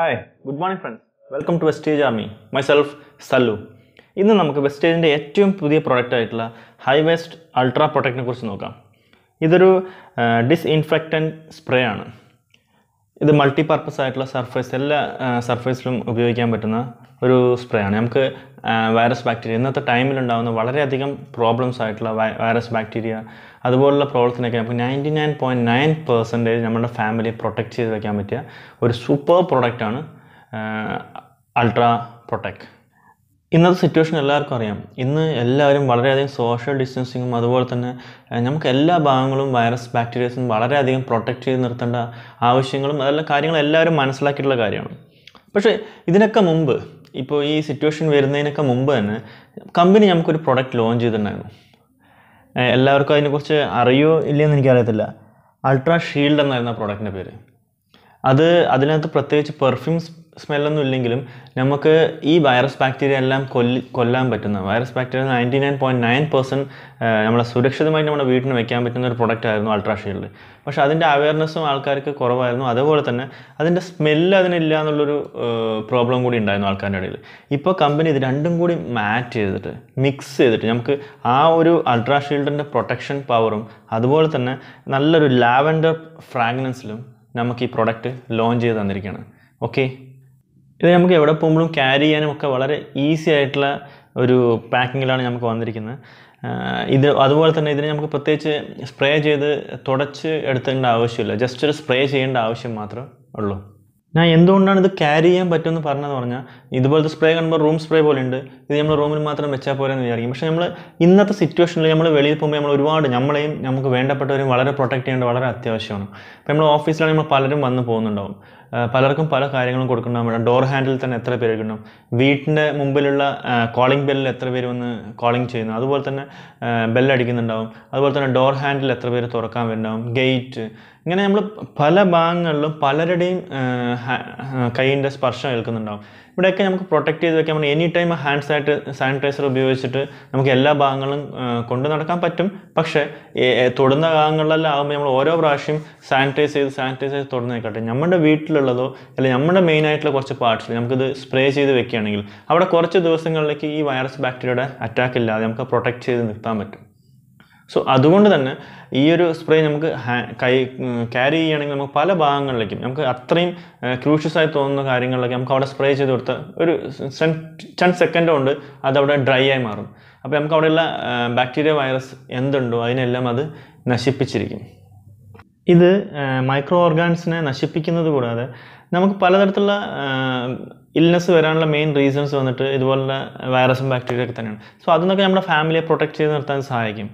hi good morning friends welcome to Vestige army myself Sallu ഇന്ന് നമുക്ക് വെസ്റ്റേജിൻ്റെ ഏറ്റവും പുതിയ പ്രൊഡക്റ്റ് ആയിട്ടുള്ള ഹൈ വെസ്റ്റ് അൾട്രാ പ്രൊട്ടക്റ്റിനെ കുറിച്ച് നോക്കാം ഇതൊരു ഡിസ്ഇൻഫെക്റ്റൻറ്റ് സ്പ്രേ ആണ് ഇത് മൾട്ടി പർപ്പസ് ആയിട്ടുള്ള സർഫേസ് എല്ലാ സർഫേസിലും ഉപയോഗിക്കാൻ പറ്റുന്ന ഒരു സ്പ്രേ ആണ് നമുക്ക് വൈറസ് ബാക്ടീരിയ ഇന്നത്തെ ടൈമിലുണ്ടാകുന്ന വളരെയധികം പ്രോബ്ലംസ് ആയിട്ടുള്ള വൈറസ് ബാക്ടീരിയ അതുപോലുള്ള പ്രോബ്ലത്തിനൊക്കെ നമുക്ക് ninety nine point nine percentage നമ്മുടെ ഫാമിലി പ്രൊട്ടക്റ്റ് ചെയ്ത് വയ്ക്കാൻ പറ്റിയ ഒരു സൂപ്പർ പ്രൊഡക്റ്റാണ് അൾട്രാ പ്രൊട്ടക്റ്റ് ഇന്നത്തെ സിറ്റുവേഷൻ എല്ലാവർക്കും അറിയാം ഇന്ന് എല്ലാവരും വളരെയധികം സോഷ്യൽ ഡിസ്റ്റൻസിങ്ങും അതുപോലെ തന്നെ നമുക്ക് എല്ലാ ഭാഗങ്ങളും വൈറസ് ബാക്ടീരിയസും വളരെയധികം പ്രൊട്ടക്റ്റ് ചെയ്ത് നിർത്തേണ്ട ആവശ്യങ്ങളും അതെല്ലാം കാര്യങ്ങളും എല്ലാവരും മനസ്സിലാക്കിയിട്ടുള്ള കാര്യമാണ് പക്ഷേ ഇതിനൊക്കെ മുമ്പ് ഇപ്പോൾ ഈ സിറ്റുവേഷൻ വരുന്നതിനൊക്കെ മുമ്പ് തന്നെ കമ്പനി നമുക്കൊരു പ്രൊഡക്റ്റ് ലോഞ്ച് ചെയ്തിട്ടുണ്ടായിരുന്നു എല്ലാവർക്കും അതിനെക്കുറിച്ച് അറിയോ ഇല്ലയെന്ന് എനിക്കറിയത്തില്ല അൾട്രാ ഷീൽഡ് എന്നായിരുന്നു ആ പ്രൊഡക്റ്റിൻ്റെ പേര് അത് അതിനകത്ത് പ്രത്യേകിച്ച് പെർഫ്യൂംസ് സ്മെല്ലൊന്നും ഇല്ലെങ്കിലും നമുക്ക് ഈ വൈറസ് ബാക്ടീരിയ എല്ലാം കൊല്ലി കൊല്ലാൻ പറ്റുന്ന virus bacteria ninety nine point nine percent നമ്മളെ സുരക്ഷിതമായി നമ്മുടെ വീട്ടിന് വെക്കാൻ പറ്റുന്ന ഒരു പ്രൊഡക്റ്റ് ആയിരുന്നു അൾട്രാഷീൽഡ് പക്ഷേ അതിൻ്റെ അവയർനെസ്സും ആൾക്കാർക്ക് കുറവായിരുന്നു അതുപോലെ തന്നെ അതിൻ്റെ സ്മെല്ല് അതിനില്ല എന്നുള്ളൊരു പ്രോബ്ലം കൂടി ഉണ്ടായിരുന്നു ആൾക്കാരുടെ ഇടയിൽ ഇപ്പോൾ കമ്പനി ഇത് രണ്ടും കൂടി മാറ്റ് ചെയ്തിട്ട് മിക്സ് ചെയ്തിട്ട് നമുക്ക് ആ ഒരു അൾട്രാഷീൽഡിൻ്റെ പ്രൊട്ടക്ഷൻ പവറും അതുപോലെ തന്നെ നല്ലൊരു ലാവൻഡർ ഫ്രാഗ്നൻസിലും നമുക്ക് ഈ പ്രൊഡക്റ്റ് ലോഞ്ച് ചെയ്ത് തന്നിരിക്കുകയാണ് ഓക്കേ ഇത് നമുക്ക് എവിടെ പോകുമ്പോഴും ക്യാരി ചെയ്യാനും ഒക്കെ വളരെ ഈസി ആയിട്ടുള്ള ഒരു പാക്കിങ്ങിലാണ് നമുക്ക് വന്നിരിക്കുന്നത് ഇത് അതുപോലെ തന്നെ ഇതിനെ നമുക്ക് പ്രത്യേകിച്ച് സ്പ്രേ ചെയ്ത് തുടച്ച് എടുത്തേണ്ട ആവശ്യമില്ല ജസ്റ്റ് ഒരു സ്പ്രേ ചെയ്യേണ്ട ആവശ്യം മാത്രമേ ഉള്ളൂ ഞാൻ എന്തുകൊണ്ടാണ് ഇത് ക്യാരി ചെയ്യാൻ പറ്റുമെന്ന് പറഞ്ഞതെന്ന് പറഞ്ഞാൽ ഇതുപോലത്തെ സ്പ്രേ കാണുമ്പോൾ റൂം സ്പ്രേ പോലെ ഉണ്ട് ഇത് നമ്മൾ റൂമിൽ മാത്രം വെച്ചാൽ പോലെയെന്ന് വിചാരിക്കും പക്ഷേ നമ്മൾ ഇന്നത്തെ സിറ്റുവേഷനിൽ നമ്മൾ വെളിയിൽ പോകുമ്പോൾ നമ്മൾ ഒരുപാട് നമ്മളെയും നമുക്ക് വേണ്ടപ്പെട്ടവരെയും വളരെ പ്രൊട്ടക്ട് ചെയ്യേണ്ടത് വളരെ അത്യാവശ്യമാണ് ഇപ്പോൾ നമ്മൾ ഓഫീസിലാണെങ്കിൽ നമ്മൾ പലരും വന്ന് പോകുന്നുണ്ടാവും പലർക്കും പല കാര്യങ്ങളും കൊടുക്കുന്നുണ്ടാവും ഡോർ ഹാൻഡിൽ തന്നെ എത്ര പേര് കിട്ടും വീട്ടിൻ്റെ മുമ്പിലുള്ള കോളിംഗ് ബെല്ലിൽ എത്ര പേര് വന്ന് കോളിംഗ് ചെയ്യുന്നു അതുപോലെ തന്നെ ബെല്ലടിക്കുന്നുണ്ടാവും അതുപോലെ തന്നെ ഡോർ ഹാൻഡിൽ എത്ര പേര് തുറക്കാൻ വരുന്നുണ്ടാവും ഗേറ്റ് ഇങ്ങനെ നമ്മൾ പല ഭാഗങ്ങളിലും പലരുടെയും കൈയിൻ്റെ സ്പർശം ഏൽക്കുന്നുണ്ടാവും ഇവിടെയൊക്കെ നമുക്ക് പ്രൊട്ടക്റ്റ് ചെയ്ത് വെക്കാൻ എനി ടൈം ഹാൻഡ് സാനിറ്റ് സാനിറ്റൈസർ ഉപയോഗിച്ചിട്ട് നമുക്ക് എല്ലാ ഭാഗങ്ങളും കൊണ്ടു നടക്കാൻ പറ്റും പക്ഷേ തൊടുന്ന ഭാഗങ്ങളിലെല്ലാം ആകുമ്പോൾ നമ്മൾ ഓരോ പ്രാവശ്യം സാനിറ്റൈസ് ചെയ്ത് സാനിറ്റൈസ് ചെയ്ത് തുടർന്ന് നിൽക്കട്ടെ നമ്മുടെ വീട്ടിലുള്ളതോ അല്ലെങ്കിൽ നമ്മുടെ മെയിൻ ആയിട്ടുള്ള കുറച്ച് പാർട്സിൽ നമുക്കിത് സ്പ്രേ ചെയ്ത് വെക്കുകയാണെങ്കിൽ അവിടെ കുറച്ച് ദിവസങ്ങളിലേക്ക് ഈ വൈറസ് ബാക്ടീരിയയുടെ അറ്റാക്ക് ഇല്ലാതെ നമുക്ക് പ്രൊട്ടക്റ്റ് ചെയ്ത് നിർത്താൻ പറ്റും സോ അതുകൊണ്ട് തന്നെ ഈ ഒരു സ്പ്രേ നമുക്ക് കൈ ക്യാരി ചെയ്യുകയാണെങ്കിൽ നമുക്ക് പല ഭാഗങ്ങളിലേക്കും നമുക്ക് അത്രയും ക്രൂഷ്യസായി തോന്നുന്ന കാര്യങ്ങളിലൊക്കെ നമുക്ക് അവിടെ സ്പ്രേ ചെയ്ത് കൊടുത്ത ഒരു ടെൻ സെക്കൻഡ് കൊണ്ട് അതവിടെ ഡ്രൈ ആയി മാറും അപ്പോൾ നമുക്ക് അവിടെയുള്ള ബാക്ടീരിയ വൈറസ് എന്തുണ്ടോ അതിനെല്ലാം അത് നശിപ്പിച്ചിരിക്കും ഇത് മൈക്രോ ഓർഗാൻസിനെ നശിപ്പിക്കുന്നത് കൂടാതെ നമുക്ക് പലതരത്തിലുള്ള ഇൽനെസ് വരാനുള്ള മെയിൻ റീസൺസ് വന്നിട്ട് ഇതുപോലുള്ള വൈറസും ബാക്ടീരിയ ഒക്കെ തന്നെയാണ് സോ അതൊന്നൊക്കെ നമ്മുടെ ഫാമിലിയെ പ്രൊട്ടക്ട് ചെയ്ത് നിർത്താൻ സഹായിക്കും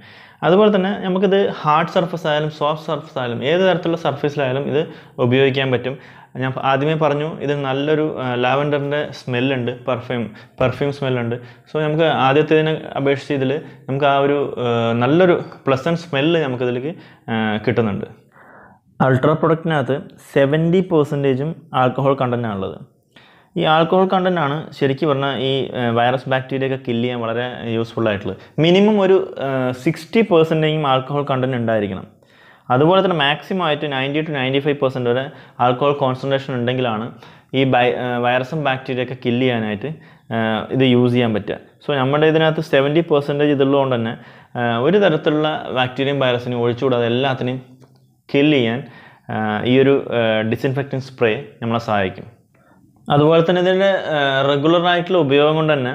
അതുപോലെ തന്നെ നമുക്കിത് ഹാർഡ് സർഫസ് ആയാലും സോഫ്റ്റ് സർഫസ് ആയാലും ഏത് തരത്തിലുള്ള സർഫസിലായാലും ഇത് ഉപയോഗിക്കാൻ പറ്റും ഞാൻ ആദ്യമേ പറഞ്ഞു ഇത് നല്ലൊരു ലാവൻഡറിൻ്റെ സ്മെല്ലുണ്ട് പെർഫ്യൂം പെർഫ്യൂം സ്മെല്ലുണ്ട് സോ നമുക്ക് ആദ്യത്തേതിനെ അപേക്ഷിച്ച് ഇതിൽ നമുക്ക് ആ ഒരു നല്ലൊരു പ്ലസൻറ്റ് സ്മെല്ല് നമുക്കിതിലേക്ക് കിട്ടുന്നുണ്ട് അൾട്രാ പ്രൊഡക്റ്റിനകത്ത് സെവൻറ്റി പെർസെൻറ്റേജും ആൽക്കഹോൾ കണ്ടൻ്റാണുള്ളത് ഈ ആൽക്കഹോൾ കണ്ടൻ്റ് ആണ് ശരിക്കും പറഞ്ഞാൽ ഈ വൈറസ് ബാക്ടീരിയ ഒക്കെ കില്ല് ചെയ്യാൻ വളരെ യൂസ്ഫുൾ ആയിട്ടുള്ളത് മിനിമം ഒരു സിക്സ്റ്റി പെർസെൻറ്റേജും ആൾക്കോഹോൾ കണ്ടൻറ്റ് ഉണ്ടായിരിക്കണം അതുപോലെ തന്നെ മാക്സിമം ആയിട്ട് ninety two ninety five percent വരെ ആൽക്കഹോൾ കോൺസെൻട്രേഷൻ ഉണ്ടെങ്കിലാണ് ഈ ബൈ വൈറസും ബാക്ടീരിയ ഒക്കെ കില്ല് ചെയ്യാനായിട്ട് ഇത് യൂസ് ചെയ്യാൻ പറ്റുക സോ നമ്മുടെ ഇതിനകത്ത് സെവൻറ്റി പെർസെൻറ്റേജ് ഇതുള്ളതുകൊണ്ട് തന്നെ ഒരു തരത്തിലുള്ള ബാക്ടീരിയയും വൈറസിനെയും ഒഴിച്ചുകൂടാതെ എല്ലാത്തിനെയും കില്ല് ചെയ്യാൻ ഈ ഒരു ഡിസ്ഇൻഫെക്റ്റിംഗ് സ്പ്രേ നമ്മളെ സഹായിക്കും അതുപോലെ തന്നെ ഇതിൻ്റെ റെഗുലർ ആയിട്ടുള്ള ഉപയോഗം കൊണ്ട് തന്നെ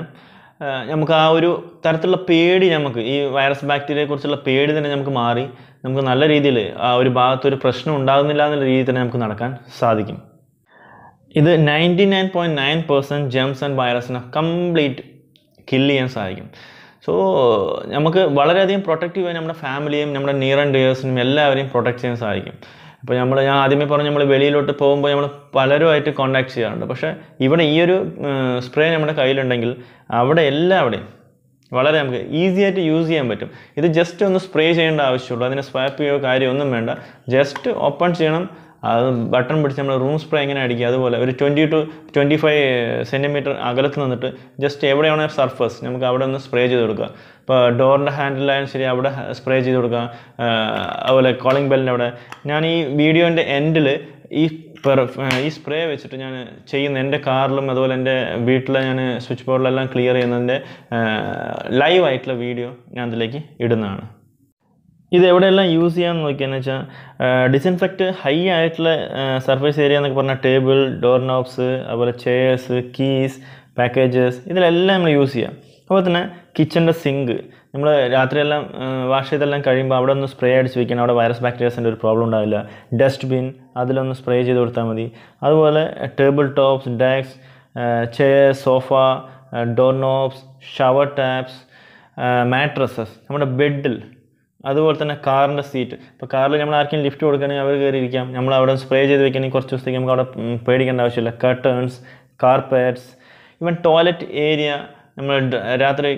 നമുക്ക് ആ ഒരു തരത്തിലുള്ള പേടി നമുക്ക് ഈ വൈറസ് ബാക്ടീരിയയെ കുറിച്ചുള്ള പേടി തന്നെ നമുക്ക് മാറി നമുക്ക് നല്ല രീതിയിൽ ആ ഒരു ഭാഗത്ത് ഒരു പ്രശ്നം ഉണ്ടാകുന്നില്ല എന്നുള്ള രീതിയിൽ തന്നെ നമുക്ക് നടക്കാൻ സാധിക്കും ഇത് ninety nine point nine percent germs and വൈറസിനെ കംപ്ലീറ്റ് കില്ല് ചെയ്യാൻ സാധിക്കും സോ നമുക്ക് വളരെയധികം പ്രൊട്ടക്റ്റ് ചെയ്യാൻ നമ്മുടെ ഫാമിലിയും നമ്മുടെ നിയർ ആൻഡ് ഡിയേഴ്സിനും എല്ലാവരെയും പ്രൊട്ടക്റ്റ് ചെയ്യാൻ സാധിക്കും അപ്പോൾ നമ്മൾ ഞാൻ ആദ്യമേ പറഞ്ഞു നമ്മൾ വെളിയിലോട്ട് പോകുമ്പോൾ നമ്മൾ പലരുമായിട്ട് കോണ്ടാക്ട് ചെയ്യാറുണ്ട് പക്ഷേ ഇവിടെ ഈ ഒരു സ്പ്രേ നമ്മുടെ കയ്യിലുണ്ടെങ്കിൽ അവിടെ എല്ലാവിടെയും വളരെ നമുക്ക് ഈസി ആയിട്ട് യൂസ് ചെയ്യാൻ പറ്റും ഇത് ജസ്റ്റ് ഒന്ന് സ്പ്രേ ചെയ്യേണ്ട ആവശ്യമുള്ളൂ അതിനെ സ്വാപ്പ് ചെയ്യുകയോ കാര്യമൊന്നും വേണ്ട ജസ്റ്റ് ഓപ്പൺ ചെയ്യണം അത് ബട്ടൺ പിടിച്ച് നമ്മൾ റൂം സ്പ്രേ എങ്ങനെ അടിക്കുക അതുപോലെ ഒരു twenty two twenty five centimetre അകലത്ത് നിന്നിട്ട് ജസ്റ്റ് എവിടെയാണോ സർഫസ് നമുക്ക് അവിടെ ഒന്ന് സ്പ്രേ ചെയ്ത് കൊടുക്കുക ഇപ്പോൾ ഡോറിൻ്റെ ഹാൻഡിലായാലും ശരി അവിടെ സ്പ്രേ ചെയ്ത് കൊടുക്കുക അതുപോലെ കോളിംഗ് ബെല്ലിൻ്റെ അവിടെ ഞാൻ ഈ വീഡിയോൻ്റെ എൻഡിൽ ഈ ഈ സ്പ്രേ വെച്ചിട്ട് ഞാൻ ചെയ്യുന്ന എൻ്റെ കാറിലും അതുപോലെ എൻ്റെ വീട്ടിലെ ഞാൻ സ്വിച്ച് ബോർഡിലെല്ലാം ക്ലിയർ ചെയ്യുന്നതിൻ്റെ ലൈവ് ആയിട്ടുള്ള വീഡിയോ ഞാൻ അതിലേക്ക് ഇടുന്നതാണ് ഇത് എവിടെയെല്ലാം യൂസ് ചെയ്യാമെന്ന് നോക്കിയെന്ന് വെച്ചാൽ ഡിസ്ഇൻഫെക്റ്റ് ഹൈ ആയിട്ടുള്ള സർഫേസ് ഏരിയ എന്നൊക്കെ പറഞ്ഞാൽ ടേബിൾ ഡോർ നോബ്സ് അതുപോലെ ചെയേഴ്സ് കീസ് പാക്കേജസ് ഇതിലെല്ലാം നമ്മൾ യൂസ് ചെയ്യാം അതുപോലെ തന്നെ കിച്ചൻ്റെ സിങ്ക് നമ്മൾ രാത്രിയെല്ലാം വാഷ് ചെയ്തെല്ലാം കഴിയുമ്പോൾ അവിടെ ഒന്ന് സ്പ്രേ അടിച്ച് വെക്കണം അവിടെ വൈറസ് ബാക്ടീരിയസിൻ്റെ ഒരു പ്രോബ്ലം ഉണ്ടാവില്ല ഡസ്റ്റ്ബിൻ അതിലൊന്ന് സ്പ്രേ ചെയ്ത് കൊടുത്താൽ മതി അതുപോലെ table tops desks chair sofa door knobs shower taps mattresses നമ്മുടെ ബെഡിൽ അതുപോലെ തന്നെ കാറിൻ്റെ സീറ്റ് ഇപ്പോൾ കാറിൽ നമ്മൾ ആർക്കും ലിഫ്റ്റ് കൊടുക്കുകയാണെങ്കിൽ അവർ കയറിയിരിക്കാം നമ്മൾ അവിടെ സ്പ്രേ ചെയ്ത് വെക്കണമെങ്കിൽ കുറച്ച് ദിവസത്തേക്ക് നമുക്ക് അവിടെ പേടിക്കേണ്ട ആവശ്യമില്ല curtains carpets even toilet area നമ്മൾ രാത്രി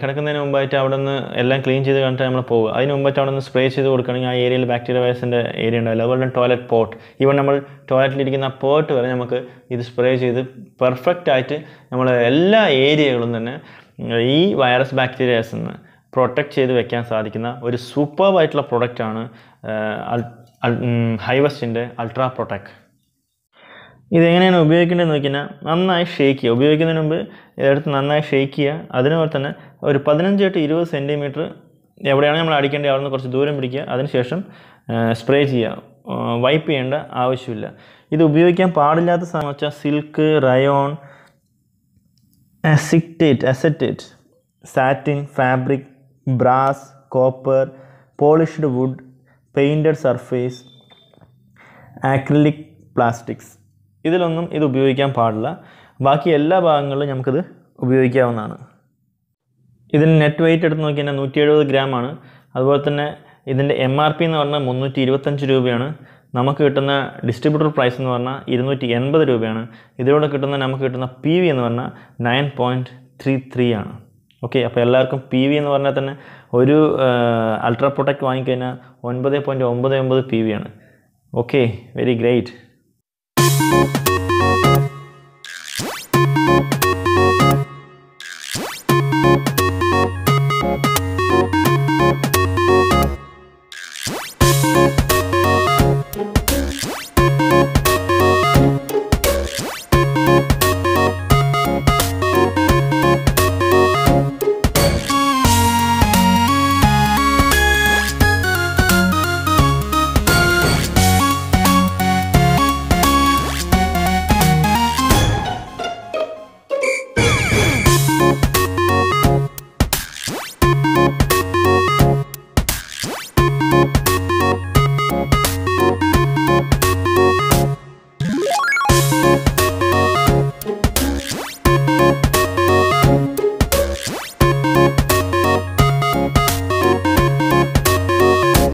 കിടക്കുന്നതിന് മുമ്പായിട്ട് അവിടെ നിന്ന് എല്ലാം ക്ലീൻ ചെയ്ത് കണ്ടിട്ട് നമ്മൾ പോകുക അതിന് മുമ്പായിട്ട് അവിടെ നിന്ന് സ്പ്രേ ചെയ്ത് കൊടുക്കുകയാണെങ്കിൽ ആ ഏരിയയിൽ ബാക്ടീരിയ വൈറസിൻ്റെ ഏരിയ ഉണ്ടാവില്ല അതുപോലെ തന്നെ ടോയ്ലറ്റ് പോട്ട് ഈവൻ നമ്മൾ ടോയ്ലറ്റിലിരിക്കുന്ന ആ പോട്ട് വരെ നമുക്ക് ഇത് സ്പ്രേ ചെയ്ത് പെർഫെക്റ്റായിട്ട് നമ്മൾ എല്ലാ ഏരിയകളും തന്നെ ഈ വൈറസ് ബാക്ടീരിയാസിൽ നിന്ന് പ്രൊട്ടക്റ്റ് ചെയ്ത് വെക്കാൻ സാധിക്കുന്ന ഒരു സൂപ്പർവായിട്ടുള്ള പ്രൊഡക്റ്റാണ് ഹൈവസ്റ്റിൻ്റെ അൾട്രാ പ്രൊട്ടക് ഇതെങ്ങനെയാണ് ഉപയോഗിക്കേണ്ടതെന്ന് നോക്കിയാൽ നന്നായി ഷേക്ക് ചെയ്യുക ഉപയോഗിക്കുന്നതിന് മുമ്പ് എടുത്ത് നന്നായി ഷേക്ക് ചെയ്യുക അതിനുപോലെ തന്നെ ഒരു പതിനഞ്ച് ടു ഇരുപത് സെൻറ്റിമീറ്റർ എവിടെയാണ് നമ്മൾ അടിക്കേണ്ടത് അവിടെ നിന്ന് കുറച്ച് ദൂരം പിടിക്കുക അതിനുശേഷം സ്പ്രേ ചെയ്യുക വൈപ്പ് ചെയ്യേണ്ട ആവശ്യമില്ല ഇത് ഉപയോഗിക്കാൻ പാടില്ലാത്ത സാധനം വെച്ചാൽ സിൽക്ക് റയോൺ അസിക്റ്റേറ്റ് acetate satin fabric brass copper polished wood painted surface acrylic plastics ഇതിലൊന്നും ഇത് ഉപയോഗിക്കാൻ പാടില്ല ബാക്കി എല്ലാ ഭാഗങ്ങളിലും നമുക്കിത് ഉപയോഗിക്കാവുന്നതാണ് ഇതിന് നെറ്റ് വെയിറ്റ് എടുത്ത് നോക്കി കഴിഞ്ഞാൽ നൂറ്റി എഴുപത് ആണ് അതുപോലെ തന്നെ ഇതിൻ്റെ എം ആർ പി എന്ന് പറഞ്ഞാൽ മുന്നൂറ്റി ഇരുപത്തഞ്ച് രൂപയാണ് നമുക്ക് കിട്ടുന്ന ഡിസ്ട്രിബ്യൂട്ടർ പ്രൈസ് എന്ന് പറഞ്ഞാൽ ഇരുന്നൂറ്റി എൺപത് രൂപയാണ് ഇതിലൂടെ കിട്ടുന്ന നമുക്ക് കിട്ടുന്ന പി വി എന്ന് പറഞ്ഞാൽ നയൻ പോയിൻറ്റ് ത്രീ ത്രീ ആണ് ഓക്കെ അപ്പോൾ എല്ലാവർക്കും പി വി എന്ന് പറഞ്ഞാൽ തന്നെ ഒരു അൾട്രാ പ്രൊട്ടക്ട് വാങ്ങിക്കഴിഞ്ഞാൽ ഒൻപത് പോയിൻറ്റ് ഒമ്പത് ഒമ്പത് പി വി ആണ് ഓക്കെ വെരി ഗ്രേറ്റ്